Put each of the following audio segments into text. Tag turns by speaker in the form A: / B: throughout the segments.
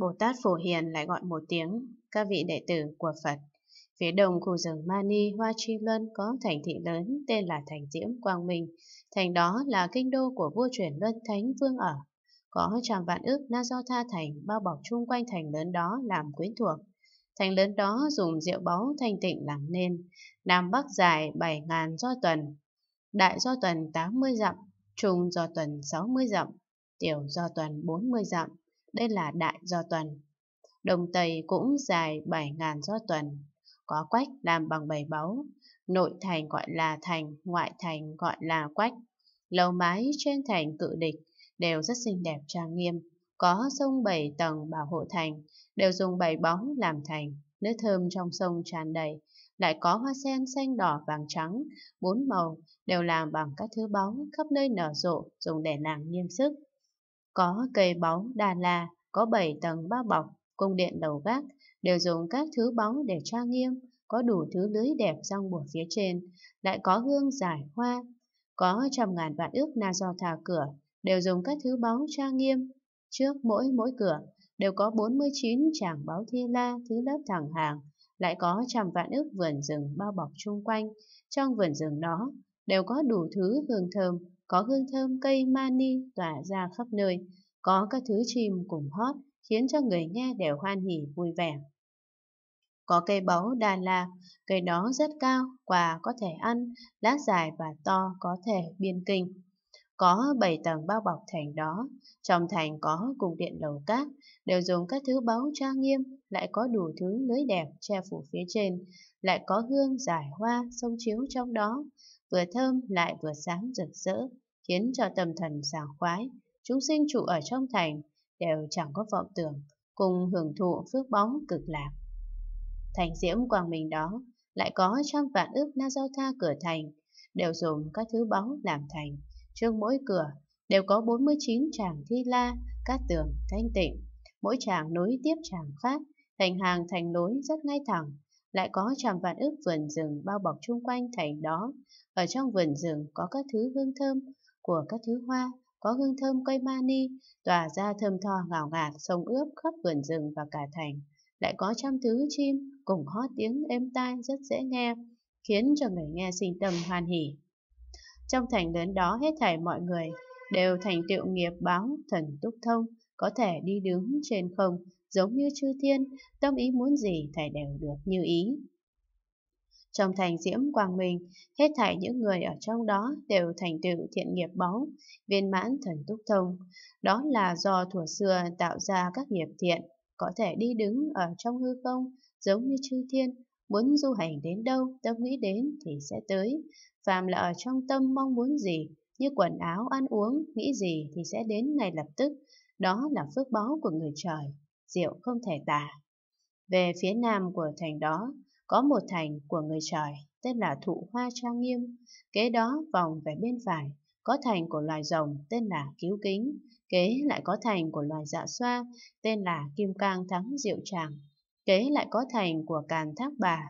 A: Bồ Tát Phổ Hiền lại gọi một tiếng, các vị đệ tử của Phật. Phía đông khu rừng Mani Hoa Chi Luân có thành thị lớn tên là Thành Diễm Quang Minh. Thành đó là kinh đô của vua truyền Luân Thánh Vương ở. Có tràng vạn ước Na Do Tha Thành bao bọc chung quanh thành lớn đó làm quyến thuộc. Thành lớn đó dùng rượu báu thanh tịnh làm nên. Nam Bắc dài 7.000 do tuần, đại do tuần 80 dặm, trung do tuần 60 dặm, tiểu do tuần 40 dặm đây là đại do tuần. Đồng Tây cũng dài 7.000 do tuần, có quách làm bằng bảy báu, nội thành gọi là thành, ngoại thành gọi là quách. Lầu mái trên thành cự địch đều rất xinh đẹp trang nghiêm, có sông bảy tầng bảo hộ thành, đều dùng bảy bóng làm thành, nước thơm trong sông tràn đầy, lại có hoa sen xanh đỏ vàng trắng, bốn màu, đều làm bằng các thứ bóng khắp nơi nở rộ, dùng để làm nghiêm sức. Có cây bóng Đà La, có bảy tầng bao bọc, cung điện đầu gác, đều dùng các thứ bóng để trang nghiêm, có đủ thứ lưới đẹp rong buộc phía trên, lại có hương giải hoa. Có trăm ngàn vạn ước na do thà cửa, đều dùng các thứ báu trang nghiêm. Trước mỗi mỗi cửa, đều có 49 chàng báo thi la thứ lớp thẳng hàng, lại có trăm vạn ước vườn rừng bao bọc chung quanh. Trong vườn rừng đó, đều có đủ thứ hương thơm, có hương thơm cây mani tỏa ra khắp nơi, có các thứ chim cùng hót khiến cho người nghe đều hoan hỉ vui vẻ. Có cây báu Đà La, cây đó rất cao, quả có thể ăn, lá dài và to có thể biên kinh. Có 7 tầng bao bọc thành đó, trong thành có cung điện lầu cát, đều dùng các thứ báu trang nghiêm, lại có đủ thứ lưới đẹp che phủ phía trên, lại có hương giải hoa sông chiếu trong đó, vừa thơm lại vừa sáng rực rỡ, khiến cho tâm thần sảng khoái. Chúng sinh trụ ở trong thành đều chẳng có vọng tưởng, cùng hưởng thụ phước bóng cực lạc. Thành diễm quang minh đó lại có trăm vạn ước na giao tha cửa thành, đều dùng các thứ bóng làm thành. Trước mỗi cửa đều có 49 tràng thi la, các tường thanh tịnh. Mỗi tràng nối tiếp tràng khác, thành hàng thành lối rất ngay thẳng, lại có trăm vạn ước vườn rừng bao bọc chung quanh thành đó. Ở trong vườn rừng có các thứ hương thơm của các thứ hoa, có hương thơm cây mani, tỏa ra thơm tho ngào ngạt, sông ướp khắp vườn rừng và cả thành. Lại có trăm thứ chim cùng hót tiếng êm tai rất dễ nghe, khiến cho người nghe sinh tâm hoan hỉ. Trong thành lớn đó hết thảy mọi người đều thành tựu nghiệp báo thần túc thông, có thể đi đứng trên không, giống như chư thiên, tâm ý muốn gì thầy đều được như ý. Trong thành diễm quang minh, hết thảy những người ở trong đó đều thành tựu thiện nghiệp báu, viên mãn thần túc thông. Đó là do thuở xưa tạo ra các nghiệp thiện, có thể đi đứng ở trong hư không, giống như chư thiên, muốn du hành đến đâu, tâm nghĩ đến thì sẽ tới. Phàm là ở trong tâm mong muốn gì, như quần áo, ăn uống, nghĩ gì thì sẽ đến ngay lập tức. Đó là phước báo của người trời, diệu không thể tả. Về phía nam của thành đó, có một thành của người trời tên là Thụ Hoa Trang Nghiêm, kế đó vòng về bên phải, có thành của loài rồng tên là Cứu Kính, kế lại có thành của loài dạ xoa tên là Kim Cang Thắng Diệu Tràng, kế lại có thành của Càn Thác Bà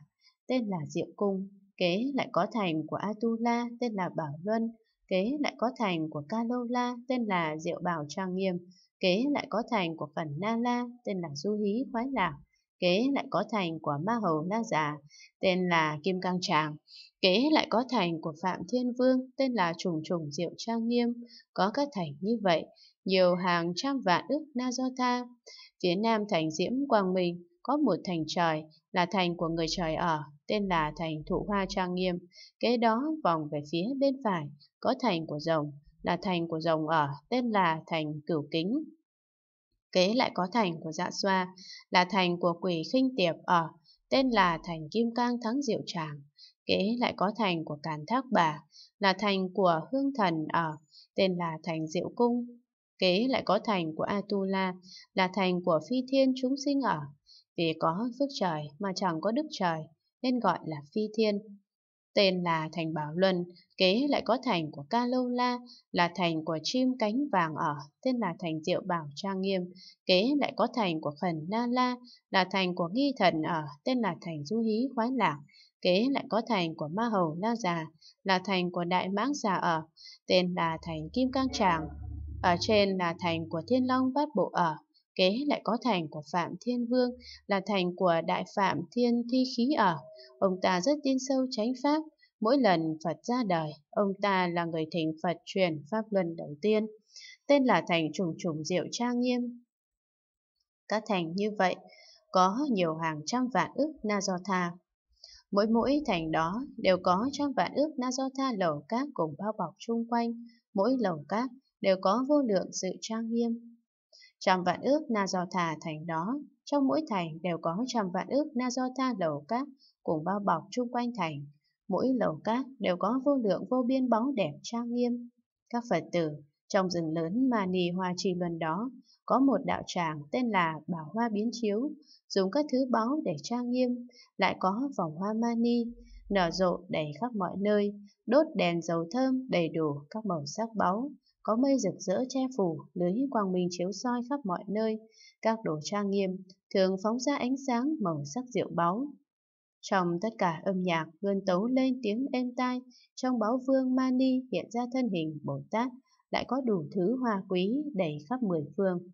A: tên là Diệu Cung, kế lại có thành của Atula tên là Bảo Luân, kế lại có thành của Kalola tên là Diệu Bảo Trang Nghiêm, kế lại có thành của Phần Na La tên là Du Hí Khoái Lạc, kế lại có thành của Ma Hầu Na Già tên là Kim Cang Tràng, kế lại có thành của Phạm Thiên Vương tên là Trùng Trùng Diệu Trang Nghiêm, có các thành như vậy, nhiều hàng trăm vạn ức Na Do Tha. Phía nam thành Diễm Quang Minh có một thành trời là thành của người trời ở, tên là thành thụ hoa trang nghiêm. Kế đó vòng về phía bên phải có thành của rồng, là thành của rồng ở, tên là thành cửu kính. Kế lại có thành của dạ xoa, là thành của quỷ khinh tiệp ở, tên là thành kim cang thắng diệu tràng. Kế lại có thành của càn thác bà, là thành của hương thần ở, tên là thành diệu cung. Kế lại có thành của Atula, là thành của phi thiên chúng sinh ở, vì có phước trời mà chẳng có đức trời, nên gọi là phi thiên. Tên là thành Bảo Luân, kế lại có thành của Ca Lâu La, là thành của chim cánh vàng ở, tên là thành Diệu Bảo Trang Nghiêm, kế lại có thành của Khẩn Na La, là thành của Nghi Thần ở, tên là thành Du Hí Khoái Lạc, kế lại có thành của Ma Hầu La Già, là thành của Đại Mãng Già ở, tên là thành Kim Cang Tràng, ở trên là thành của Thiên Long Bát Bộ ở, Kế lại có thành của Phạm Thiên Vương là thành của Đại Phạm Thiên Thi Khí ở. Ông ta rất tin sâu chánh Pháp. Mỗi lần Phật ra đời, ông ta là người thỉnh Phật truyền Pháp Luân đầu tiên. Tên là thành trùng trùng diệu trang nghiêm. Các thành như vậy có nhiều hàng trăm vạn ước na do tha. Mỗi mỗi thành đó đều có trăm vạn ước na do tha lầu các cùng bao bọc chung quanh, mỗi lầu các đều có vô lượng sự trang nghiêm. Trăm vạn ước na do thà thành đó, trong mỗi thành đều có trăm vạn ước na do tha lầu cát cùng bao bọc chung quanh thành. Mỗi lầu cát đều có vô lượng vô biên báu đẹp trang nghiêm. Các Phật tử trong rừng lớn mà nì hoa trì luân đó, có một đạo tràng tên là Bảo Hoa Biến Chiếu, dùng các thứ báu để trang nghiêm, lại có vòng hoa mani, nở rộ đầy khắp mọi nơi, đốt đèn dầu thơm đầy đủ các màu sắc báu có mây rực rỡ che phủ, lưới quang minh chiếu soi khắp mọi nơi, các đồ trang nghiêm thường phóng ra ánh sáng màu sắc rượu báu. Trong tất cả âm nhạc, ngân tấu lên tiếng êm tai, trong báo vương Mani hiện ra thân hình Bồ Tát, lại có đủ thứ hoa quý đầy khắp mười phương.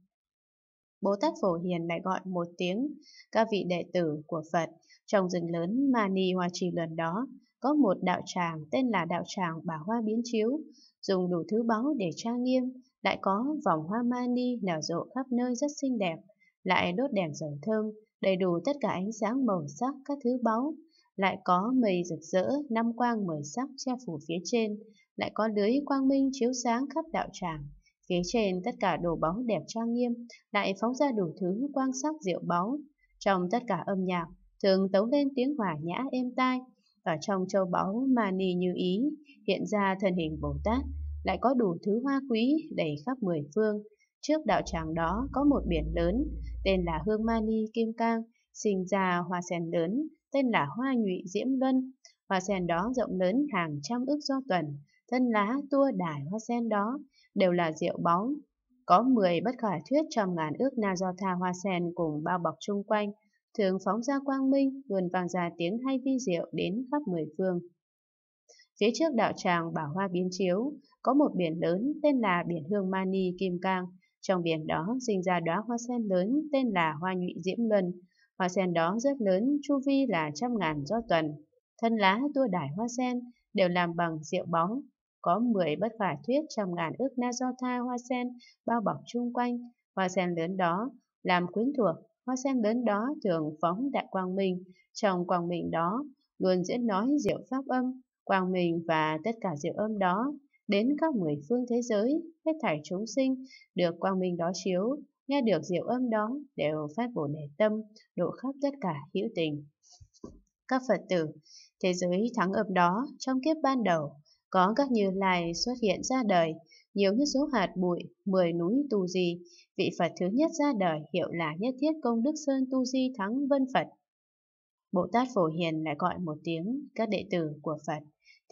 A: Bồ Tát Phổ Hiền lại gọi một tiếng, các vị đệ tử của Phật, trong rừng lớn Mani Hoa Trì lần đó, có một đạo tràng tên là đạo tràng Bà Hoa Biến Chiếu, dùng đủ thứ báu để trang nghiêm, lại có vòng hoa mani nở rộ khắp nơi rất xinh đẹp, lại đốt đèn dầu thơm, đầy đủ tất cả ánh sáng màu sắc các thứ báu, lại có mây rực rỡ, năm quang mười sắc che phủ phía trên, lại có lưới quang minh chiếu sáng khắp đạo tràng. Phía trên tất cả đồ báu đẹp trang nghiêm, lại phóng ra đủ thứ quang sắc diệu báu. Trong tất cả âm nhạc, thường tấu lên tiếng hòa nhã êm tai, và trong châu báu mani như ý hiện ra thân hình Bồ Tát, lại có đủ thứ hoa quý đầy khắp mười phương. Trước đạo tràng đó có một biển lớn, tên là Hương Mani Kim Cang, sinh ra hoa sen lớn, tên là Hoa Nhụy Diễm Luân. Hoa sen đó rộng lớn hàng trăm ước do tuần, thân lá tua đài hoa sen đó đều là rượu bóng Có 10 bất khả thuyết trong ngàn ước na do tha hoa sen cùng bao bọc chung quanh, thường phóng ra quang minh, luôn vang ra tiếng hay vi diệu đến khắp mười phương. Phía trước đạo tràng bảo hoa biến chiếu, có một biển lớn tên là biển hương Mani Kim Cang. Trong biển đó sinh ra đóa hoa sen lớn tên là hoa nhụy diễm luân. Hoa sen đó rất lớn, chu vi là trăm ngàn do tuần. Thân lá tua đài hoa sen đều làm bằng rượu bóng. Có mười bất khả thuyết trăm ngàn ước na do tha hoa sen bao bọc chung quanh. Hoa sen lớn đó làm quyến thuộc hoa sen đến đó thường phóng đại quang minh, trong quang minh đó luôn diễn nói diệu pháp âm, quang minh và tất cả diệu âm đó đến các mười phương thế giới, hết thảy chúng sinh được quang minh đó chiếu, nghe được diệu âm đó đều phát bổ đề tâm, độ khắp tất cả hữu tình. Các Phật tử, thế giới thắng âm đó trong kiếp ban đầu có các như lai xuất hiện ra đời, nhiều như số hạt bụi, mười núi tù gì vị Phật thứ nhất ra đời hiệu là Nhất Thiết Công Đức Sơn Tu Di Thắng Vân Phật. Bồ Tát Phổ Hiền lại gọi một tiếng các đệ tử của Phật.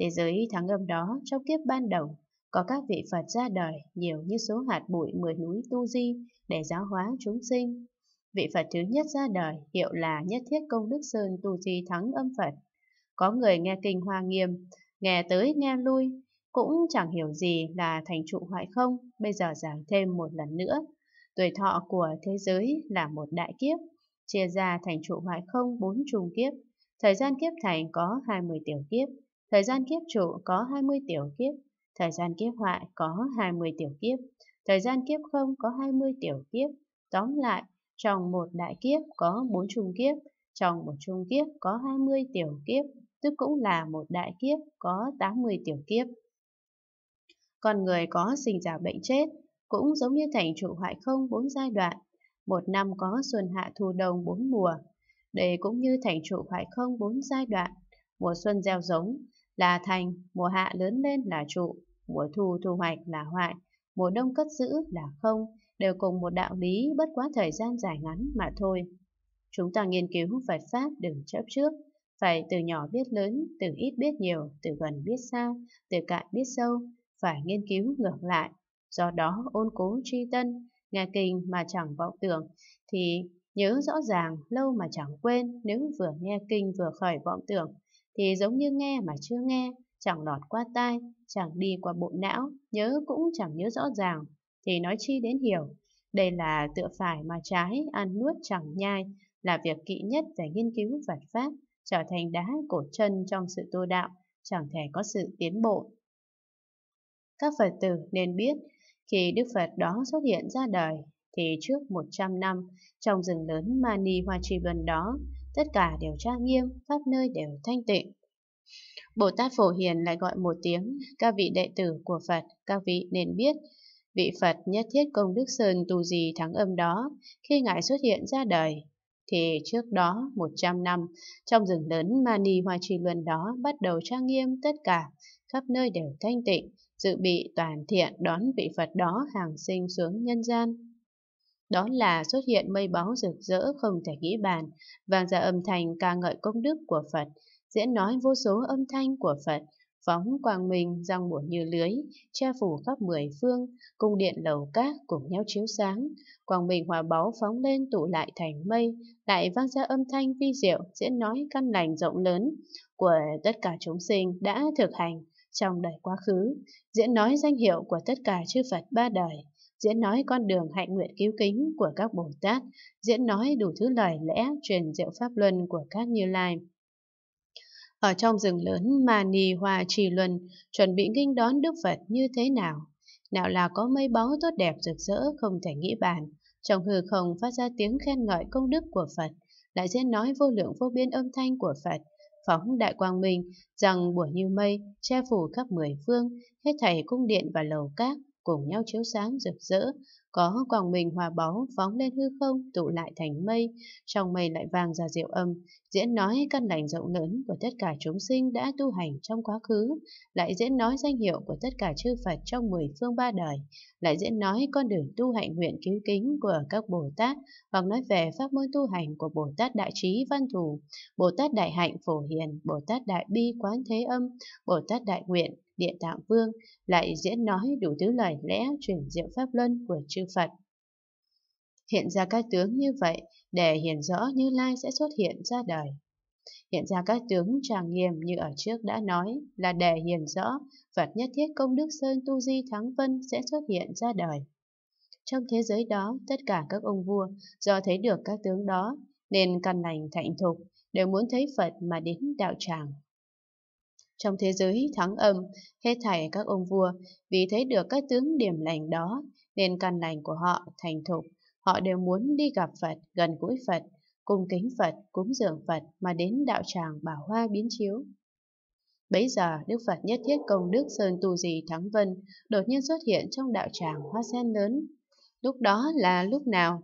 A: Thế giới thắng âm đó trong kiếp ban đầu có các vị Phật ra đời nhiều như số hạt bụi mười núi Tu Di để giáo hóa chúng sinh. Vị Phật thứ nhất ra đời hiệu là Nhất Thiết Công Đức Sơn Tu Di Thắng Âm Phật. Có người nghe kinh hoa nghiêm, nghe tới nghe lui, cũng chẳng hiểu gì là thành trụ hoại không, bây giờ giảng thêm một lần nữa Tuổi thọ của thế giới là một đại kiếp, chia ra thành trụ hoại không bốn trùng kiếp. Thời gian kiếp thành có 20 tiểu kiếp, thời gian kiếp trụ có 20 tiểu kiếp, thời gian kiếp hoại có 20 tiểu kiếp, thời gian kiếp không có 20 tiểu kiếp. Tóm lại, trong một đại kiếp có bốn trùng kiếp, trong một trùng kiếp có 20 tiểu kiếp, tức cũng là một đại kiếp có 80 tiểu kiếp. Con người có sinh già bệnh chết, cũng giống như thành trụ hoại không bốn giai đoạn, một năm có xuân hạ thu đông bốn mùa. Đây cũng như thành trụ hoại không bốn giai đoạn, mùa xuân gieo giống là thành, mùa hạ lớn lên là trụ, mùa thu thu hoạch là hoại, mùa đông cất giữ là không, đều cùng một đạo lý bất quá thời gian dài ngắn mà thôi. Chúng ta nghiên cứu Phật Pháp đừng chấp trước, phải từ nhỏ biết lớn, từ ít biết nhiều, từ gần biết xa, từ cạn biết sâu, phải nghiên cứu ngược lại, Do đó ôn cố tri tân, nghe kinh mà chẳng vọng tưởng, thì nhớ rõ ràng lâu mà chẳng quên nếu vừa nghe kinh vừa khởi vọng tưởng, thì giống như nghe mà chưa nghe, chẳng lọt qua tai, chẳng đi qua bộ não, nhớ cũng chẳng nhớ rõ ràng, thì nói chi đến hiểu. Đây là tựa phải mà trái, ăn nuốt chẳng nhai, là việc kỹ nhất về nghiên cứu Phật Pháp, trở thành đá cổ chân trong sự tu đạo, chẳng thể có sự tiến bộ. Các Phật tử nên biết khi Đức Phật đó xuất hiện ra đời, thì trước 100 năm, trong rừng lớn Mani Hoa Chi Vân đó, tất cả đều trang nghiêm, khắp nơi đều thanh tịnh. Bồ Tát Phổ Hiền lại gọi một tiếng, các vị đệ tử của Phật, các vị nên biết, vị Phật nhất thiết công Đức Sơn tu gì thắng âm đó, khi Ngài xuất hiện ra đời, thì trước đó 100 năm, trong rừng lớn Mani Hoa Trì Luân đó bắt đầu trang nghiêm tất cả, khắp nơi đều thanh tịnh, dự bị toàn thiện đón vị Phật đó hàng sinh xuống nhân gian. Đó là xuất hiện mây báu rực rỡ không thể nghĩ bàn, vang ra âm thanh ca ngợi công đức của Phật, diễn nói vô số âm thanh của Phật, phóng quang minh răng buồn như lưới, che phủ khắp mười phương, cung điện lầu cát cùng nhau chiếu sáng, quang minh hòa báu phóng lên tụ lại thành mây, lại vang ra âm thanh vi diệu diễn nói căn lành rộng lớn của tất cả chúng sinh đã thực hành trong đời quá khứ, diễn nói danh hiệu của tất cả chư Phật ba đời, diễn nói con đường hạnh nguyện cứu kính của các Bồ Tát, diễn nói đủ thứ lời lẽ truyền diệu pháp luân của các Như Lai. Ở trong rừng lớn mà Nì Hòa Trì Luân chuẩn bị nghinh đón Đức Phật như thế nào? Nào là có mây báu tốt đẹp rực rỡ không thể nghĩ bàn, trong hư không phát ra tiếng khen ngợi công đức của Phật, lại diễn nói vô lượng vô biên âm thanh của Phật, phóng đại quang minh, rằng buổi như mây, che phủ khắp mười phương, hết thảy cung điện và lầu các, cùng nhau chiếu sáng rực rỡ, có quảng bình hòa báu phóng lên hư không tụ lại thành mây, trong mây lại vang ra diệu âm, diễn nói căn lành rộng lớn của tất cả chúng sinh đã tu hành trong quá khứ, lại diễn nói danh hiệu của tất cả chư Phật trong mười phương ba đời, lại diễn nói con đường tu hạnh nguyện cứu kính của các Bồ Tát, hoặc nói về pháp môn tu hành của Bồ Tát Đại Trí Văn Thù, Bồ Tát Đại Hạnh Phổ Hiền, Bồ Tát Đại Bi Quán Thế Âm, Bồ Tát Đại Nguyện địa tạng vương lại diễn nói đủ thứ lời lẽ truyền diệu pháp luân của chư Phật. Hiện ra các tướng như vậy để hiển rõ Như Lai sẽ xuất hiện ra đời. Hiện ra các tướng tràng nghiêm như ở trước đã nói là để hiển rõ Phật nhất thiết công đức Sơn Tu Di Thắng Vân sẽ xuất hiện ra đời. Trong thế giới đó, tất cả các ông vua do thấy được các tướng đó nên căn lành thạnh thục đều muốn thấy Phật mà đến đạo tràng trong thế giới thắng âm, hết thảy các ông vua, vì thấy được các tướng điểm lành đó, nên căn lành của họ thành thục. Họ đều muốn đi gặp Phật, gần gũi Phật, cung kính Phật, cúng dường Phật mà đến đạo tràng bảo hoa biến chiếu. Bấy giờ, Đức Phật nhất thiết công Đức Sơn Tu Dì Thắng Vân đột nhiên xuất hiện trong đạo tràng hoa sen lớn. Lúc đó là lúc nào?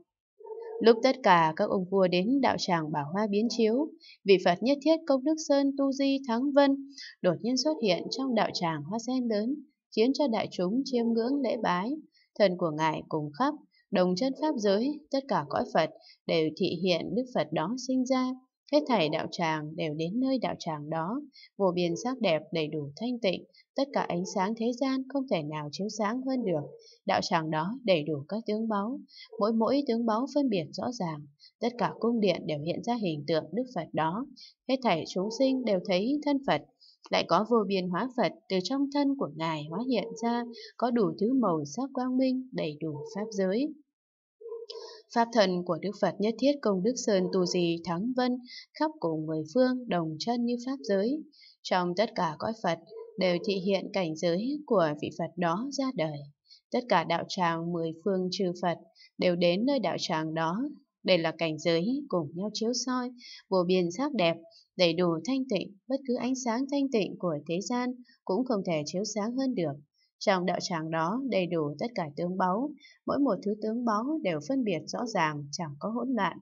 A: Lúc tất cả các ông vua đến đạo tràng bảo hoa biến chiếu, vị Phật nhất thiết công đức sơn tu di thắng vân đột nhiên xuất hiện trong đạo tràng hoa sen lớn, khiến cho đại chúng chiêm ngưỡng lễ bái. Thần của ngài cùng khắp, đồng chân pháp giới, tất cả cõi Phật đều thị hiện Đức Phật đó sinh ra. Hết thảy đạo tràng đều đến nơi đạo tràng đó, vô biên sắc đẹp đầy đủ thanh tịnh, tất cả ánh sáng thế gian không thể nào chiếu sáng hơn được. Đạo tràng đó đầy đủ các tướng báu, mỗi mỗi tướng báu phân biệt rõ ràng, tất cả cung điện đều hiện ra hình tượng Đức Phật đó. Hết thảy chúng sinh đều thấy thân Phật, lại có vô biên hóa Phật từ trong thân của Ngài hóa hiện ra, có đủ thứ màu sắc quang minh, đầy đủ pháp giới. Pháp thần của Đức Phật nhất thiết công đức sơn tu gì thắng vân, khắp cùng mười phương, đồng chân như Pháp giới. Trong tất cả cõi Phật, đều thị hiện cảnh giới của vị Phật đó ra đời. Tất cả đạo tràng mười phương chư Phật đều đến nơi đạo tràng đó. Đây là cảnh giới cùng nhau chiếu soi, vô biên sắc đẹp, đầy đủ thanh tịnh, bất cứ ánh sáng thanh tịnh của thế gian cũng không thể chiếu sáng hơn được. Trong đạo tràng đó đầy đủ tất cả tướng báu, mỗi một thứ tướng báu đều phân biệt rõ ràng, chẳng có hỗn loạn.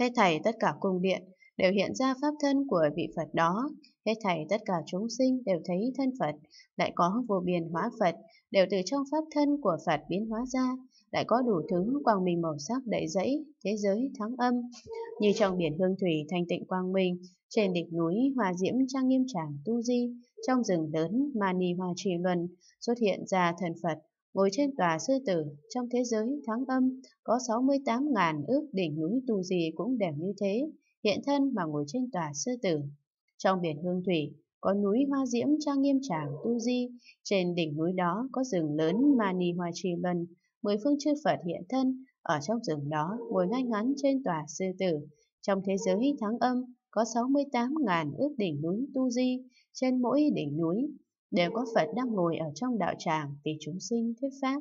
A: Thế thầy tất cả cung điện đều hiện ra pháp thân của vị Phật đó, hết thảy tất cả chúng sinh đều thấy thân Phật, lại có vô biên hóa Phật, đều từ trong pháp thân của Phật biến hóa ra, lại có đủ thứ quang minh màu sắc đầy dẫy, thế giới thắng âm. Như trong biển hương thủy thanh tịnh quang minh, trên đỉnh núi hoa diễm trang nghiêm tràng tu di, trong rừng lớn mani hoa trì luân xuất hiện ra thần Phật, ngồi trên tòa sư tử, trong thế giới thắng âm, có 68.000 ước đỉnh núi tu di cũng đẹp như thế, hiện thân mà ngồi trên tòa sư tử. Trong biển hương thủy, có núi hoa diễm trang nghiêm tràng tu di, trên đỉnh núi đó có rừng lớn mani hoa trì luân, mười phương chư Phật hiện thân, ở trong rừng đó ngồi ngay ngắn trên tòa sư tử. Trong thế giới tháng âm có 68.000 ước đỉnh núi Tu Di, trên mỗi đỉnh núi đều có Phật đang ngồi ở trong đạo tràng vì chúng sinh thuyết pháp.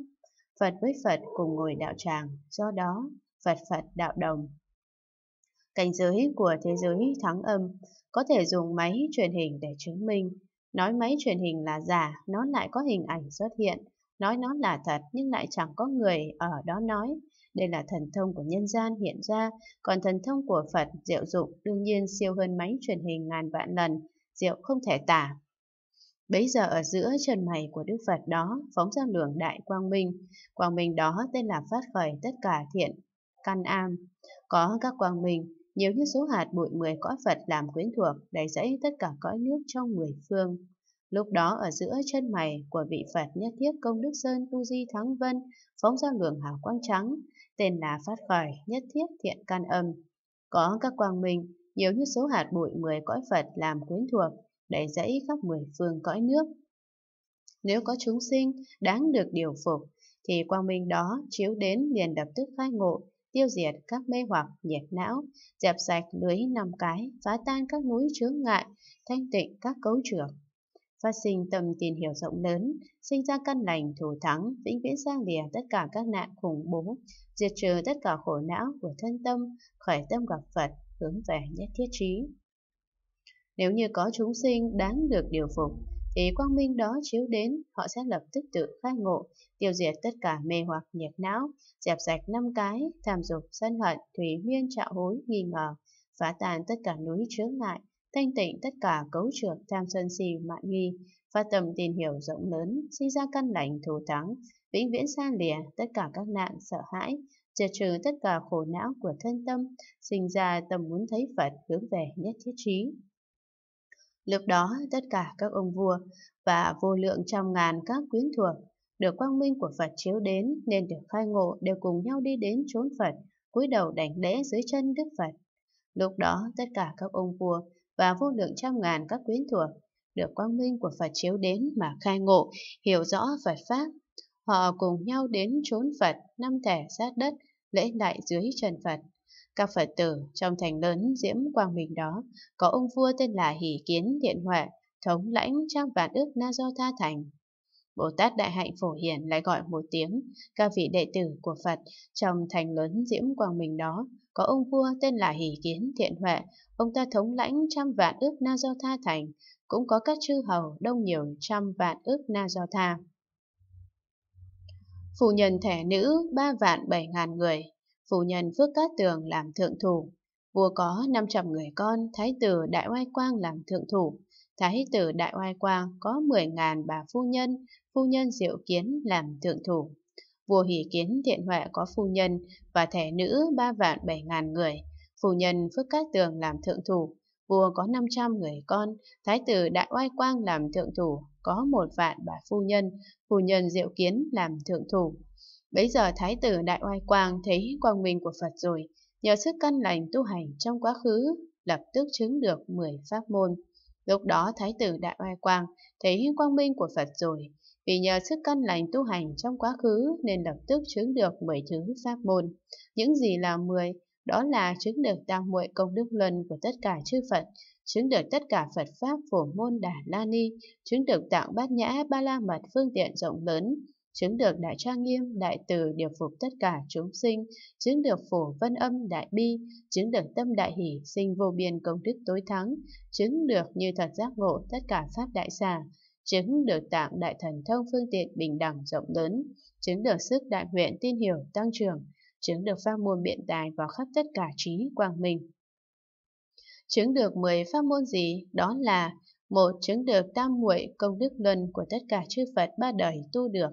A: Phật với Phật cùng ngồi đạo tràng, do đó Phật Phật đạo đồng. Cảnh giới của thế giới thắng âm có thể dùng máy truyền hình để chứng minh. Nói máy truyền hình là giả, nó lại có hình ảnh xuất hiện nói nó là thật nhưng lại chẳng có người ở đó nói. Đây là thần thông của nhân gian hiện ra, còn thần thông của Phật diệu dụng đương nhiên siêu hơn máy truyền hình ngàn vạn lần, diệu không thể tả. Bấy giờ ở giữa chân mày của Đức Phật đó phóng ra luồng đại quang minh, quang minh đó tên là phát khởi tất cả thiện, căn am. Có các quang minh, nhiều như số hạt bụi mười cõi Phật làm quyến thuộc, đầy dẫy tất cả cõi nước trong mười phương. Lúc đó ở giữa chân mày của vị Phật nhất thiết công đức Sơn Tu Di Thắng Vân phóng ra luồng hào quang trắng, tên là phát khởi nhất thiết thiện can âm. Có các quang minh, nhiều như số hạt bụi mười cõi Phật làm quyến thuộc, đầy dẫy khắp mười phương cõi nước. Nếu có chúng sinh đáng được điều phục, thì quang minh đó chiếu đến liền đập tức khai ngộ, tiêu diệt các mê hoặc nhiệt não, dẹp sạch lưới năm cái, phá tan các núi chướng ngại, thanh tịnh các cấu trưởng phát sinh tâm tiền hiểu rộng lớn, sinh ra căn lành, thủ thắng, vĩnh viễn sang lìa tất cả các nạn khủng bố, diệt trừ tất cả khổ não của thân tâm, khởi tâm gặp Phật, hướng về nhất thiết trí. Nếu như có chúng sinh đáng được điều phục, thì quang minh đó chiếu đến, họ sẽ lập tức tự khai ngộ, tiêu diệt tất cả mê hoặc nhiệt não, dẹp sạch năm cái, tham dục, sân hận, thủy miên, trạo hối, nghi ngờ, phá tan tất cả núi chướng ngại, thanh tịnh tất cả cấu trược tham sân si mạn nghi, phát tầm tìm hiểu rộng lớn, sinh ra căn lành thù thắng, vĩnh viễn xa lìa tất cả các nạn sợ hãi, diệt trừ tất cả khổ não của thân tâm, sinh ra tâm muốn thấy Phật hướng về nhất thiết trí. Lúc đó, tất cả các ông vua và vô lượng trăm ngàn các quyến thuộc được quang minh của Phật chiếu đến nên được khai ngộ đều cùng nhau đi đến chốn Phật, cúi đầu đảnh lễ dưới chân Đức Phật. Lúc đó, tất cả các ông vua và vô lượng trăm ngàn các quyến thuộc được quang minh của Phật chiếu đến mà khai ngộ, hiểu rõ Phật Pháp. Họ cùng nhau đến chốn Phật, năm thẻ sát đất, lễ đại dưới trần Phật. Các Phật tử trong thành lớn diễm quang minh đó có ông vua tên là Hỷ Kiến Thiện Huệ, thống lãnh trang vạn ước Na Do Tha Thành. Bồ Tát Đại Hạnh Phổ Hiển lại gọi một tiếng, các vị đệ tử của Phật trong thành lớn diễm quang minh đó, có ông vua tên là Hỷ Kiến Thiện Huệ, ông ta thống lãnh trăm vạn ước na do tha thành, cũng có các chư hầu đông nhiều trăm vạn ước na do tha. Phụ nhân thẻ nữ ba vạn bảy ngàn người, phụ nhân Phước Cát Tường làm thượng thủ, vua có năm trăm người con, thái tử Đại Oai Quang làm thượng thủ, Thái tử Đại Oai Quang có 10.000 bà phu nhân, phu nhân diệu kiến làm thượng thủ. Vua Hỷ Kiến Thiện Huệ có phu nhân và thẻ nữ 3 vạn 7 ngàn người, phu nhân Phước Cát Tường làm thượng thủ, vua có 500 người con, thái tử Đại Oai Quang làm thượng thủ, có một vạn bà phu nhân, phu nhân diệu kiến làm thượng thủ. Bấy giờ thái tử Đại Oai Quang thấy quang minh của Phật rồi, nhờ sức căn lành tu hành trong quá khứ, lập tức chứng được 10 pháp môn. Lúc đó Thái tử Đại Oai Quang thấy quang minh của Phật rồi, vì nhờ sức căn lành tu hành trong quá khứ nên lập tức chứng được 10 thứ pháp môn. Những gì là 10, đó là chứng được tam muội công đức luân của tất cả chư Phật, chứng được tất cả Phật Pháp phổ môn Đà La Ni, chứng được tạng bát nhã ba la mật phương tiện rộng lớn, chứng được đại trang nghiêm, đại từ điều phục tất cả chúng sinh, chứng được phổ vân âm đại bi, chứng được tâm đại hỷ, sinh vô biên công đức tối thắng, chứng được như thật giác ngộ tất cả pháp đại xà, chứng được tạng đại thần thông phương tiện bình đẳng rộng lớn, chứng được sức đại nguyện tin hiểu tăng trưởng, chứng được pháp môn biện tài vào khắp tất cả trí quang minh. Chứng được 10 pháp môn gì? Đó là một Chứng được tam muội công đức luân của tất cả chư Phật ba đời tu được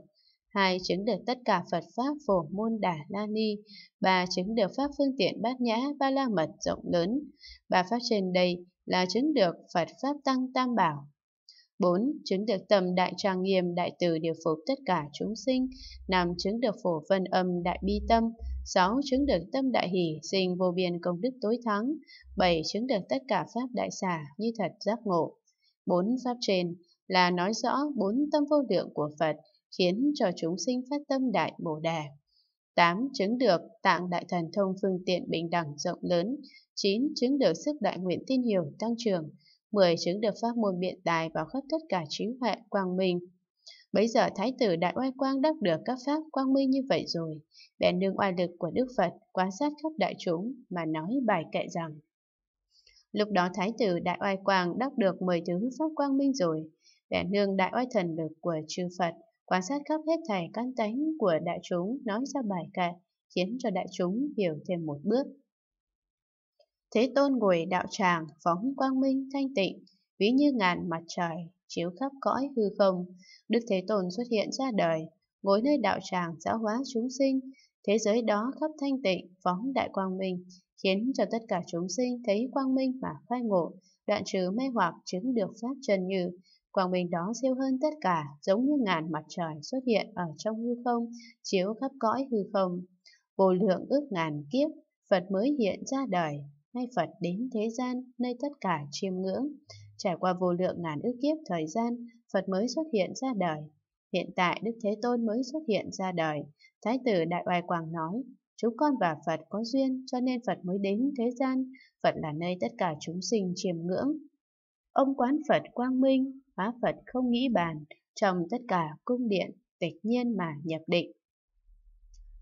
A: hai chứng được tất cả Phật Pháp phổ môn đà la ni, ba chứng được Pháp phương tiện bát nhã ba la mật rộng lớn, ba Pháp trên đây là chứng được Phật Pháp tăng tam bảo. 4. Chứng được tầm đại tràng nghiêm đại từ điều phục tất cả chúng sinh. 5. Chứng được phổ vân âm đại bi tâm. 6. Chứng được tâm đại hỷ sinh vô biên công đức tối thắng. 7. Chứng được tất cả pháp đại xả như thật giác ngộ. 4. Pháp trên là nói rõ bốn tâm vô lượng của Phật khiến cho chúng sinh phát tâm đại bồ đề. 8. Chứng được tạng đại thần thông phương tiện bình đẳng rộng lớn. 9. Chứng được sức đại nguyện tin hiểu tăng trưởng. 10. Chứng được pháp môn biện tài vào khắp tất cả trí huệ quang minh. bây giờ Thái tử Đại Oai Quang đắc được các pháp quang minh như vậy rồi, bèn nương oai lực của Đức Phật quan sát khắp đại chúng mà nói bài kệ rằng. Lúc đó Thái tử Đại Oai Quang đắc được mười thứ pháp quang minh rồi, bèn nương đại oai thần lực của chư Phật quan sát khắp hết thảy căn tánh của đại chúng nói ra bài kệ, khiến cho đại chúng hiểu thêm một bước. Thế Tôn ngồi đạo tràng, phóng quang minh thanh tịnh, ví như ngàn mặt trời, chiếu khắp cõi hư không. Đức Thế Tôn xuất hiện ra đời, ngồi nơi đạo tràng giáo hóa chúng sinh, thế giới đó khắp thanh tịnh, phóng đại quang minh, khiến cho tất cả chúng sinh thấy quang minh mà khai ngộ, đoạn trừ mê hoặc chứng được pháp chân như, Quang minh đó siêu hơn tất cả, giống như ngàn mặt trời xuất hiện ở trong hư không, chiếu khắp cõi hư không. Vô lượng ước ngàn kiếp, Phật mới hiện ra đời, nay Phật đến thế gian, nơi tất cả chiêm ngưỡng. Trải qua vô lượng ngàn ước kiếp thời gian, Phật mới xuất hiện ra đời. Hiện tại Đức Thế Tôn mới xuất hiện ra đời. Thái tử Đại Oai Quang nói, chúng con và Phật có duyên cho nên Phật mới đến thế gian, Phật là nơi tất cả chúng sinh chiêm ngưỡng. Ông quán Phật quang minh, Hóa Phật không nghĩ bàn, trong tất cả cung điện, tịch nhiên mà nhập định.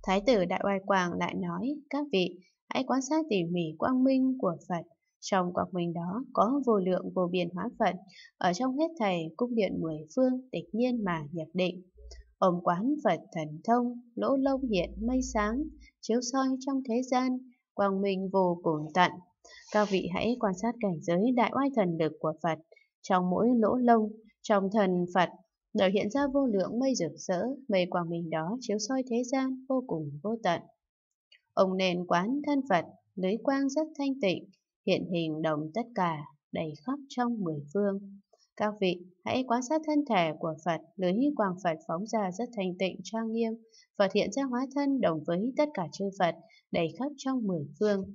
A: Thái tử Đại Oai Quang lại nói, các vị, hãy quan sát tỉ mỉ quang minh của Phật. Trong quang minh đó có vô lượng vô biên hóa Phật, ở trong hết thầy cung điện mười phương tịch nhiên mà nhập định. Ôm quán Phật thần thông, lỗ lông hiện mây sáng, chiếu soi trong thế gian, quang minh vô cùng tận. Các vị hãy quan sát cảnh giới đại oai thần lực của Phật, trong mỗi lỗ lông, trong thần Phật, đều hiện ra vô lượng mây rực rỡ, mây quang minh đó chiếu soi thế gian vô cùng vô tận. Ông nền quán thân Phật, lưới quang rất thanh tịnh, hiện hình đồng tất cả, đầy khắp trong mười phương. Các vị hãy quan sát thân thể của Phật, lưới quang Phật phóng ra rất thanh tịnh, trang nghiêm. Phật hiện ra hóa thân đồng với tất cả chư Phật, đầy khắp trong mười phương.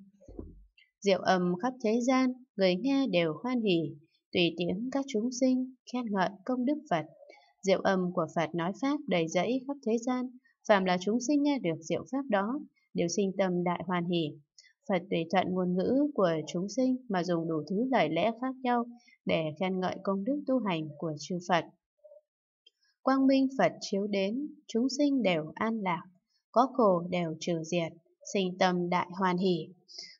A: Diệu âm khắp thế gian, người nghe đều hoan hỉ, tùy tiếng các chúng sinh khen ngợi công đức Phật. Diệu âm của Phật nói Pháp đầy rẫy khắp thế gian, phàm là chúng sinh nghe được diệu Pháp đó, đều sinh tâm đại hoàn hỷ. Phật tùy thuận ngôn ngữ của chúng sinh mà dùng đủ thứ lời lẽ khác nhau để khen ngợi công đức tu hành của chư Phật. Quang minh Phật chiếu đến, chúng sinh đều an lạc, có khổ đều trừ diệt, sinh tâm đại hoàn hỷ.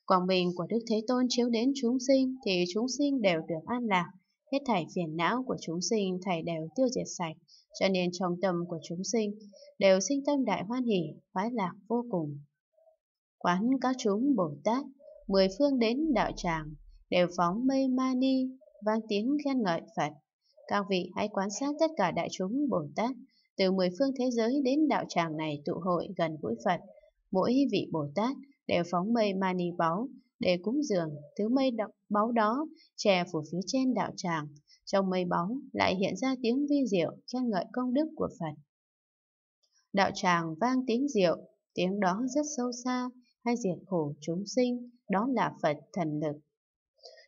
A: Quang minh của Đức Thế Tôn chiếu đến chúng sinh thì chúng sinh đều được an lạc, hết thảy phiền não của chúng sinh thảy đều tiêu diệt sạch, cho nên trong tâm của chúng sinh đều sinh tâm đại hoan hỷ, khoái lạc vô cùng. Quán các chúng Bồ Tát, mười phương đến đạo tràng, đều phóng mây mani, vang tiếng khen ngợi Phật. Các vị hãy quan sát tất cả đại chúng Bồ Tát, từ mười phương thế giới đến đạo tràng này tụ hội gần gũi Phật. Mỗi vị Bồ Tát đều phóng mây mani báu, để cúng dường, thứ mây đọc, báu đó che phủ phía trên đạo tràng. Trong mây báu lại hiện ra tiếng vi diệu khen ngợi công đức của Phật. Đạo tràng vang tiếng diệu, tiếng đó rất sâu xa, hay diệt khổ chúng sinh, đó là Phật thần lực.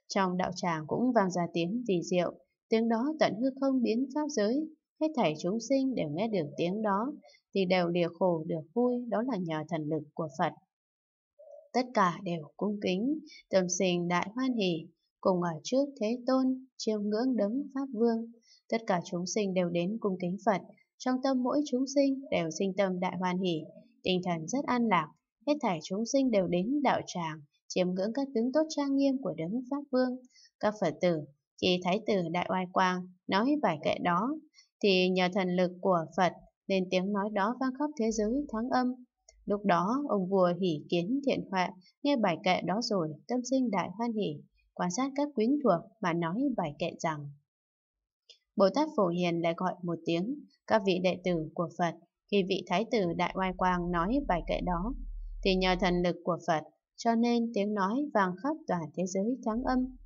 A: Trong đạo tràng cũng vang ra tiếng vi diệu, tiếng đó tận hư không biến pháp giới, hết thảy chúng sinh đều nghe được tiếng đó, thì đều lìa khổ được vui, đó là nhờ thần lực của Phật tất cả đều cung kính, tâm sinh đại hoan hỷ, cùng ở trước Thế Tôn, chiêm ngưỡng đấng Pháp Vương. Tất cả chúng sinh đều đến cung kính Phật, trong tâm mỗi chúng sinh đều sinh tâm đại hoan hỷ, tinh thần rất an lạc, hết thảy chúng sinh đều đến đạo tràng, chiêm ngưỡng các tướng tốt trang nghiêm của đấng Pháp Vương. Các Phật tử, khi Thái tử Đại Oai Quang nói bài kệ đó, thì nhờ thần lực của Phật nên tiếng nói đó vang khắp thế giới thắng âm, Lúc đó, ông vua hỉ kiến thiện họa, nghe bài kệ đó rồi, tâm sinh đại hoan hỉ, quan sát các quyến thuộc mà nói bài kệ rằng. Bồ Tát Phổ Hiền lại gọi một tiếng, các vị đệ tử của Phật, khi vị Thái tử Đại Oai Quang nói bài kệ đó, thì nhờ thần lực của Phật, cho nên tiếng nói vang khắp toàn thế giới thắng âm.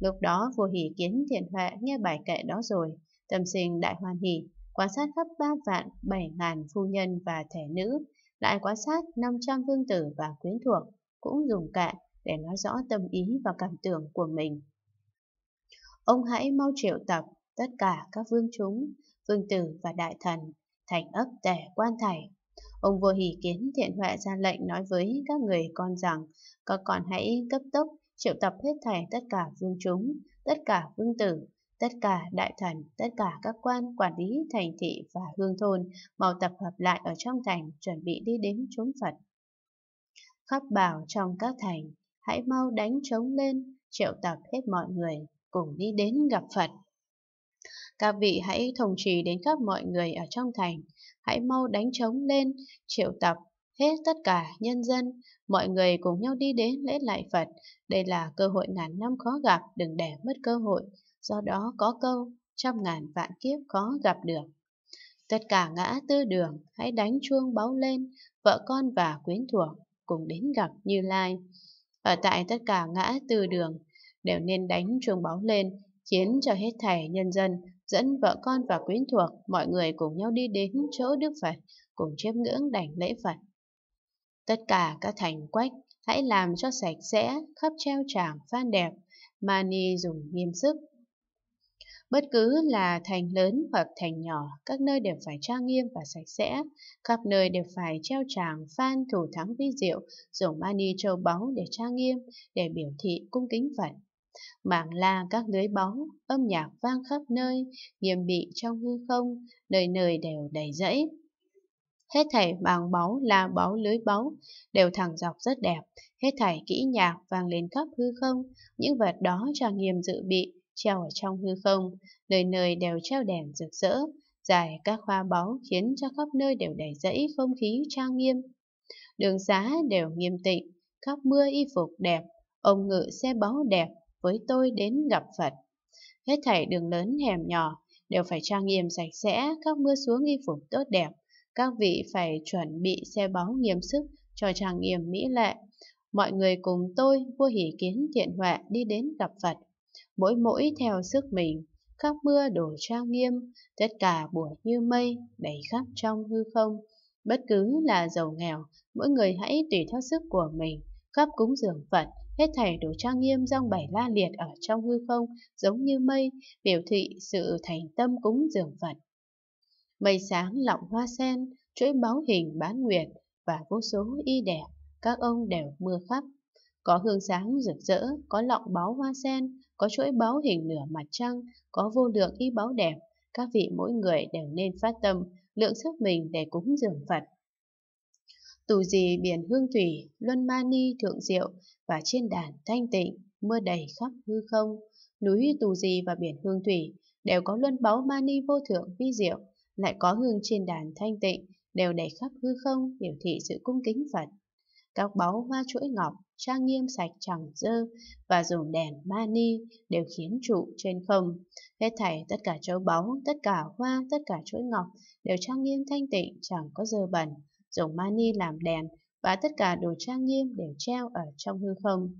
A: Lúc đó vua hỷ kiến thiện huệ nghe bài kệ đó rồi, tâm sinh đại hoan hỷ, quan sát khắp ba vạn bảy ngàn phu nhân và thể nữ, lại quan sát 500 vương tử và quyến thuộc, cũng dùng kệ để nói rõ tâm ý và cảm tưởng của mình. Ông hãy mau triệu tập tất cả các vương chúng, vương tử và đại thần, thành ấp tể quan thảy. Ông vua hỷ kiến thiện huệ ra lệnh nói với các người con rằng, các con hãy cấp tốc triệu tập hết thảy tất cả vương chúng, tất cả vương tử Tất cả đại thần, tất cả các quan quản lý thành thị và hương thôn mau tập hợp lại ở trong thành chuẩn bị đi đến chốn Phật. Khắp bảo trong các thành, hãy mau đánh trống lên, triệu tập hết mọi người, cùng đi đến gặp Phật. Các vị hãy thông trì đến khắp mọi người ở trong thành, hãy mau đánh trống lên, triệu tập hết tất cả nhân dân, mọi người cùng nhau đi đến lễ lại Phật. Đây là cơ hội ngàn năm khó gặp, đừng để mất cơ hội, do đó có câu trăm ngàn vạn kiếp khó gặp được. Tất cả ngã tư đường hãy đánh chuông báo lên, vợ con và quyến thuộc cùng đến gặp Như Lai. Ở tại tất cả ngã tư đường đều nên đánh chuông báo lên, khiến cho hết thảy nhân dân dẫn vợ con và quyến thuộc mọi người cùng nhau đi đến chỗ Đức Phật, cùng chiêm ngưỡng đảnh lễ Phật. Tất cả các thành quách hãy làm cho sạch sẽ khắp treo tràng phan đẹp, Mani dùng nghiêm sức Bất cứ là thành lớn hoặc thành nhỏ, các nơi đều phải trang nghiêm và sạch sẽ, khắp nơi đều phải treo tràng phan thủ thắng vi diệu, dùng mani châu báu để trang nghiêm, để biểu thị cung kính phận. Mảng la các lưới báu, âm nhạc vang khắp nơi, nghiêm bị trong hư không, nơi nơi đều đầy rẫy. Hết thảy màng báu là báu lưới báu, đều thẳng dọc rất đẹp, hết thảy kỹ nhạc vang lên khắp hư không, những vật đó trang nghiêm dự bị, treo ở trong hư không, nơi nơi đều treo đèn rực rỡ, dài các hoa báu khiến cho khắp nơi đều đầy rẫy không khí trang nghiêm. Đường xá đều nghiêm tịnh, khắp mưa y phục đẹp, ông ngự xe báu đẹp với tôi đến gặp Phật. Hết thảy đường lớn hẻm nhỏ đều phải trang nghiêm sạch sẽ, các mưa xuống y phục tốt đẹp. Các vị phải chuẩn bị xe báu nghiêm sức cho trang nghiêm mỹ lệ. Mọi người cùng tôi, vua hỷ kiến thiện huệ đi đến gặp Phật mỗi mỗi theo sức mình, khắp mưa đổ trang nghiêm, tất cả bùa như mây, đầy khắp trong hư không. Bất cứ là giàu nghèo, mỗi người hãy tùy theo sức của mình, khắp cúng dường Phật, hết thảy đồ trang nghiêm rong bảy la liệt ở trong hư không, giống như mây, biểu thị sự thành tâm cúng dường Phật. Mây sáng lọng hoa sen, chuỗi báo hình bán nguyệt và vô số y đẹp, các ông đều mưa khắp. Có hương sáng rực rỡ, có lọng báo hoa sen, có chuỗi báo hình nửa mặt trăng, có vô lượng y báo đẹp, các vị mỗi người đều nên phát tâm, lượng sức mình để cúng dường Phật. Tù gì biển hương thủy, luân Ma Ni thượng diệu và trên đàn thanh tịnh, mưa đầy khắp hư không, núi tù gì và biển hương thủy đều có luân báu Ni vô thượng vi diệu, lại có hương trên đàn thanh tịnh, đều đầy khắp hư không biểu thị sự cung kính Phật. Các báu hoa chuỗi ngọc, trang nghiêm sạch chẳng dơ và dùng đèn mani đều khiến trụ trên không. Hết thảy tất cả châu báu, tất cả hoa, tất cả chuỗi ngọc đều trang nghiêm thanh tịnh chẳng có dơ bẩn, dùng mani làm đèn và tất cả đồ trang nghiêm đều treo ở trong hư không.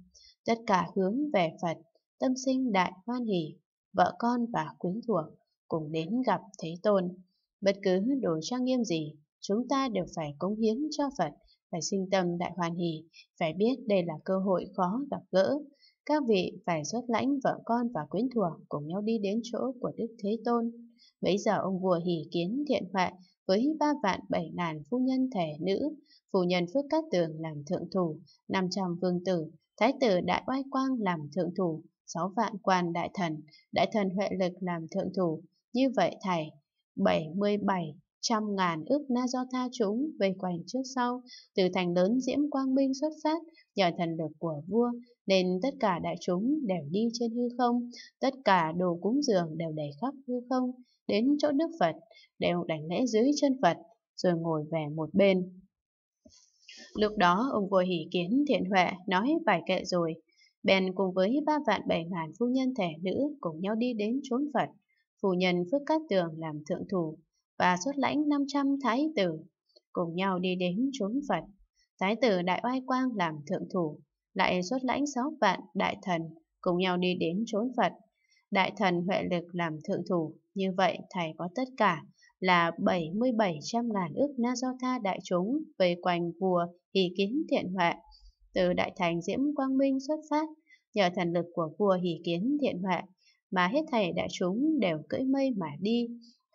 A: Tất cả hướng về Phật, tâm sinh đại hoan hỷ, vợ con và quyến thuộc cùng đến gặp Thế Tôn. Bất cứ đồ trang nghiêm gì, chúng ta đều phải cống hiến cho Phật phải sinh tâm đại hoàn hỷ, phải biết đây là cơ hội khó gặp gỡ. Các vị phải xuất lãnh vợ con và quyến thuộc cùng nhau đi đến chỗ của Đức Thế Tôn. Bấy giờ ông vua hỷ kiến thiện hoại với ba vạn bảy ngàn phu nhân thể nữ, phu nhân Phước Cát Tường làm thượng thủ, năm trăm vương tử, thái tử Đại Oai Quang làm thượng thủ, sáu vạn quan đại thần, đại thần Huệ Lực làm thượng thủ. Như vậy thầy, bảy mươi bảy trăm ngàn ước na do tha chúng vây quanh trước sau, từ thành lớn diễm quang minh xuất phát, nhờ thần lực của vua, nên tất cả đại chúng đều đi trên hư không, tất cả đồ cúng dường đều đầy khắp hư không, đến chỗ Đức Phật, đều đảnh lễ dưới chân Phật, rồi ngồi về một bên. Lúc đó ông vua hỷ kiến thiện huệ nói vài kệ rồi, bèn cùng với ba vạn bảy ngàn phu nhân thể nữ cùng nhau đi đến chốn Phật. Phu nhân Phước Cát Tường làm thượng thủ, và xuất lãnh 500 thái tử, cùng nhau đi đến chốn Phật. Thái tử Đại Oai Quang làm thượng thủ, lại xuất lãnh 6 vạn đại thần, cùng nhau đi đến chốn Phật. Đại thần Huệ Lực làm thượng thủ, như vậy thầy có tất cả là 7700 ngàn ước Na Do Tha đại chúng về quanh vua Hỷ Kiến Thiện Huệ. Từ đại thành Diễm Quang Minh xuất phát, nhờ thần lực của vua Hỷ Kiến Thiện Huệ mà hết thầy đại chúng đều cưỡi mây mà đi,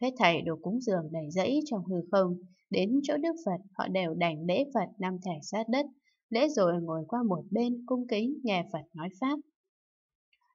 A: Hết thảy đồ cúng dường đầy dẫy trong hư không, đến chỗ Đức Phật họ đều đảnh lễ Phật năm thẻ sát đất, lễ rồi ngồi qua một bên cung kính nghe Phật nói Pháp.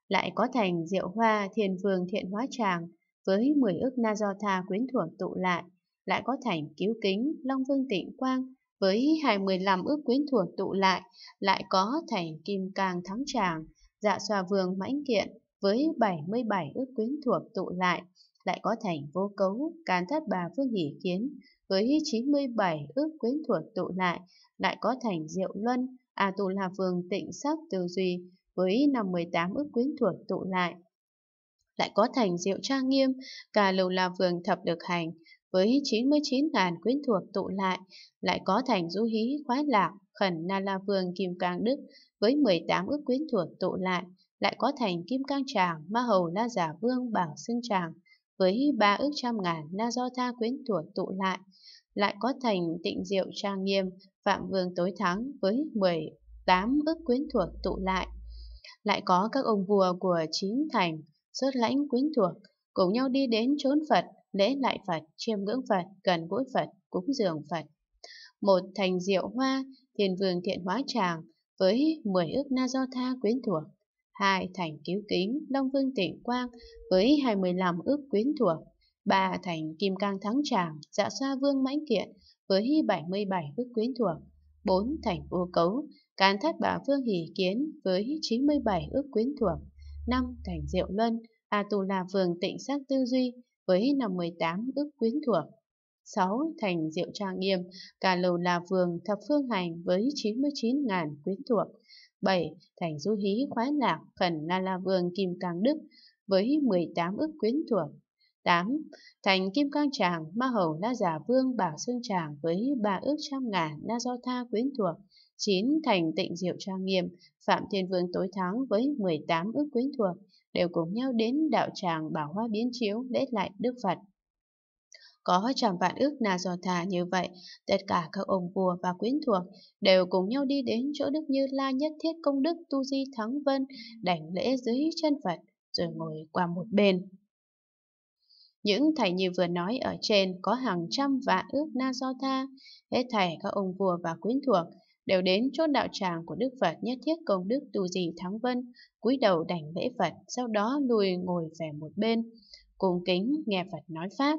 A: Lại có thành diệu hoa thiền vương thiện hóa tràng, với mười ức na do tha quyến thuộc tụ lại, lại có thành cứu kính Long Vương Tịnh Quang, với hai mươi lăm ước quyến thuộc tụ lại, lại có thành kim càng thắng tràng, dạ xoa vương mãnh kiện, với bảy mươi bảy ước quyến thuộc tụ lại, lại có thành vô cấu, càn thất bà phương hỷ kiến, với 97 ước quyến thuộc tụ lại, lại có thành diệu luân, à tụ là phường tịnh sắc tư duy, với 58 ước quyến thuộc tụ lại. Lại có thành diệu trang nghiêm, cả lầu là phường thập được hành, với 99.000 quyến thuộc tụ lại, lại có thành du hí khoái lạc, khẩn na la vương kim cang đức, với 18 ước quyến thuộc tụ lại, lại có thành kim cang tràng, ma hầu la giả vương bảo xưng tràng, với ba ước trăm ngàn na do tha quyến thuộc tụ lại, lại có thành tịnh diệu trang nghiêm, phạm vương tối thắng với 18 ước quyến thuộc tụ lại. Lại có các ông vua của chín thành, xuất lãnh quyến thuộc, cùng nhau đi đến chốn Phật, lễ lại Phật, chiêm ngưỡng Phật, gần gũi Phật, cúng dường Phật. Một thành diệu hoa, thiền vương thiện hóa tràng, với 10 ước na do tha quyến thuộc, 2. Thành Cứu Kính, Đông Vương Tịnh Quang với 25 ước quyến thuộc. 3. Thành Kim Cang Thắng Tràng, Dạ Xoa Vương Mãnh Kiện với 77 ước quyến thuộc. 4. Thành Vô Cấu, Cán Thất Bà Vương Hỷ Kiến với 97 ước quyến thuộc. 5. Thành Diệu Luân, A tù La Vương Tịnh Sắc Tư Duy với 58 ước quyến thuộc. 6. Thành Diệu Trang Nghiêm, Cà Lầu La Vương Thập Phương Hành với 99.000 quyến thuộc. 7. Thành Du Hí khoái lạc khẩn Na La Vương Kim Cang Đức với 18 ức quyến thuộc. 8. Thành Kim Cang Tràng Ma Hầu Na Giả Vương Bảo Sơn Tràng với 3 ước trăm ngàn Na Do Tha quyến thuộc. 9. Thành Tịnh Diệu Trang Nghiêm Phạm Thiên Vương Tối Thắng với 18 ước quyến thuộc đều cùng nhau đến đạo tràng Bảo Hoa Biến Chiếu lễ lại Đức Phật. Có trăm vạn ước na giò thà như vậy, tất cả các ông vua và quyến thuộc đều cùng nhau đi đến chỗ Đức Như La nhất thiết công đức Tu Di Thắng Vân, đảnh lễ dưới chân Phật, rồi ngồi qua một bên. Những thầy như vừa nói ở trên có hàng trăm vạn ước na do tha, hết thầy các ông vua và quyến thuộc đều đến chốn đạo tràng của Đức Phật nhất thiết công đức tu di thắng vân, cúi đầu đảnh lễ Phật, sau đó lùi ngồi về một bên, cùng kính nghe Phật nói pháp.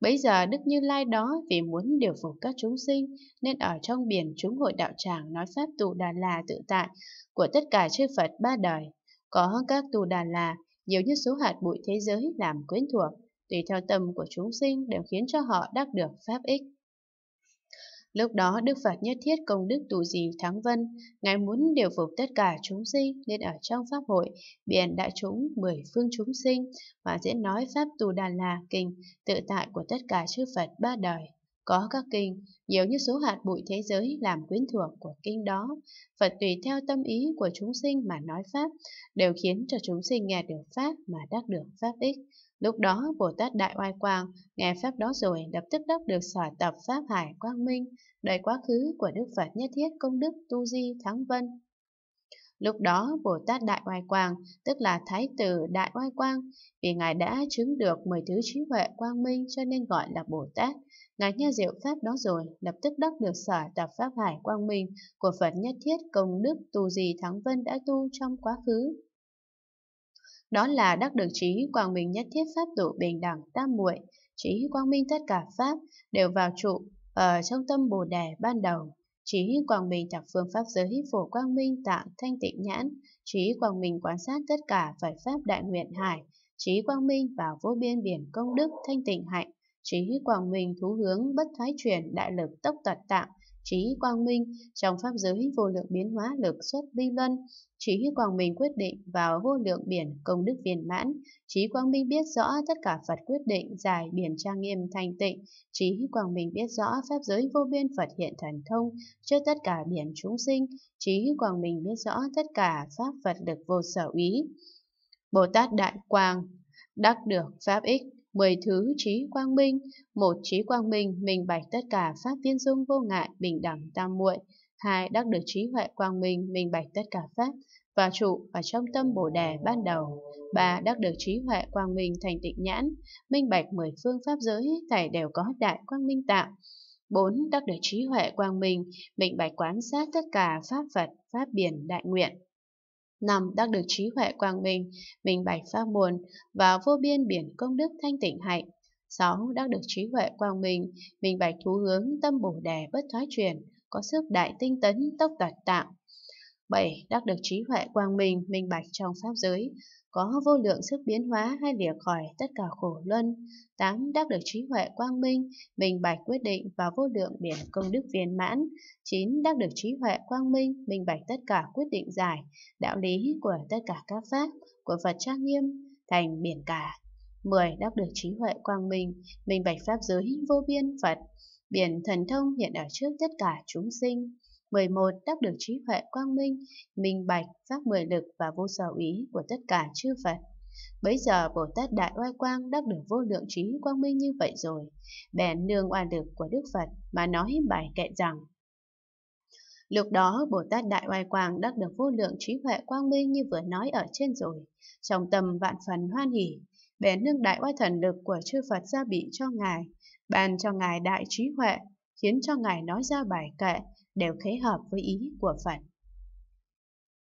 A: Bấy giờ Đức Như Lai đó vì muốn điều phục các chúng sinh, nên ở trong biển chúng hội đạo tràng nói pháp tù Đà La tự tại của tất cả chư Phật ba đời. Có các tù Đà La, nhiều như số hạt bụi thế giới làm quyến thuộc, tùy theo tâm của chúng sinh đều khiến cho họ đắc được pháp ích. Lúc đó Đức Phật nhất thiết công đức tù gì thắng vân, Ngài muốn điều phục tất cả chúng sinh nên ở trong Pháp hội, biển đại chúng mười phương chúng sinh và diễn nói Pháp tù Đà La kinh tự tại của tất cả chư Phật ba đời. Có các kinh, nhiều như số hạt bụi thế giới làm quyến thuộc của kinh đó. Phật tùy theo tâm ý của chúng sinh mà nói Pháp, đều khiến cho chúng sinh nghe được Pháp mà đắc được Pháp ích. Lúc đó, Bồ Tát Đại Oai Quang nghe Pháp đó rồi lập tức đắc được sở tập Pháp Hải Quang Minh, đời quá khứ của Đức Phật Nhất Thiết Công Đức Tu Di Thắng Vân. Lúc đó, Bồ Tát Đại Oai Quang, tức là Thái tử Đại Oai Quang, vì Ngài đã chứng được 10 thứ trí huệ quang minh cho nên gọi là Bồ Tát. Ngài nghe diệu Pháp đó rồi, lập tức đắc được sở tập Pháp Hải Quang Minh của Phật Nhất Thiết Công Đức Tu Di Thắng Vân đã tu trong quá khứ. Đó là đắc được trí quang minh nhất thiết pháp độ bình đẳng tam muội, trí quang minh tất cả pháp đều vào trụ ở trong tâm Bồ đề ban đầu. Trí quang minh thập phương pháp giới phổ quang minh tạng thanh tịnh nhãn, trí quang minh quan sát tất cả phải pháp đại nguyện hải, trí quang minh vào vô biên biển công đức thanh tịnh hạnh, trí quang minh thú hướng bất thoái chuyển đại lực tốc tật tạng, trí quang minh trong pháp giới vô lượng biến hóa lực xuất vi luân trí quang minh quyết định vào vô lượng biển công đức viên mãn trí quang minh biết rõ tất cả phật quyết định giải biển trang nghiêm thành tịnh trí quang minh biết rõ pháp giới vô biên phật hiện thần thông cho tất cả biển chúng sinh trí quang minh biết rõ tất cả pháp phật được vô sở ý bồ tát đại quang đắc được pháp ích mười thứ trí quang minh, một trí quang minh minh bạch tất cả pháp viên dung vô ngại bình đẳng tam muội, hai đắc được trí huệ quang minh minh bạch tất cả pháp và trụ và trong tâm Bồ đề ban đầu, ba đắc được trí huệ quang minh thành tịnh nhãn, minh bạch mười phương pháp giới thảy đều có đại quang minh tạo. 4. Đắc được trí huệ quang minh, minh bạch quán sát tất cả pháp Phật, pháp biển đại nguyện. Năm đắc được trí huệ quang minh, minh bạch pháp môn và vô biên biển công đức thanh tịnh hạnh. Sáu đắc được trí huệ quang minh, minh bạch thú hướng tâm bổ đề bất thoái chuyển, có sức đại tinh tấn tốc đoạt tạng. bảy, Đắc được trí huệ quang minh, minh bạch trong pháp giới, có vô lượng sức biến hóa hay lìa khỏi tất cả khổ luân. 8. Đắc được trí huệ quang minh, minh bạch quyết định và vô lượng biển công đức viên mãn. 9. Đắc được trí huệ quang minh, minh bạch tất cả quyết định giải, đạo lý của tất cả các pháp, của Phật trang nghiêm, thành biển cả. 10. Đắc được trí huệ quang minh, minh bạch pháp giới vô biên Phật, biển thần thông hiện ở trước tất cả chúng sinh. 11. Đắc được trí huệ quang minh, minh bạch, pháp mười lực và vô sở ý của tất cả chư Phật. Bấy giờ Bồ Tát Đại Oai Quang đắc được vô lượng trí quang minh như vậy rồi, bèn nương oai lực của Đức Phật mà nói bài kệ rằng Lúc đó Bồ Tát Đại Oai Quang đắc được vô lượng trí huệ quang minh như vừa nói ở trên rồi, trong tâm vạn phần hoan hỷ, bèn nương đại oai thần lực của chư Phật ra bị cho Ngài, ban cho Ngài đại trí huệ, khiến cho Ngài nói ra bài kệ, đều khế hợp với ý của Phật.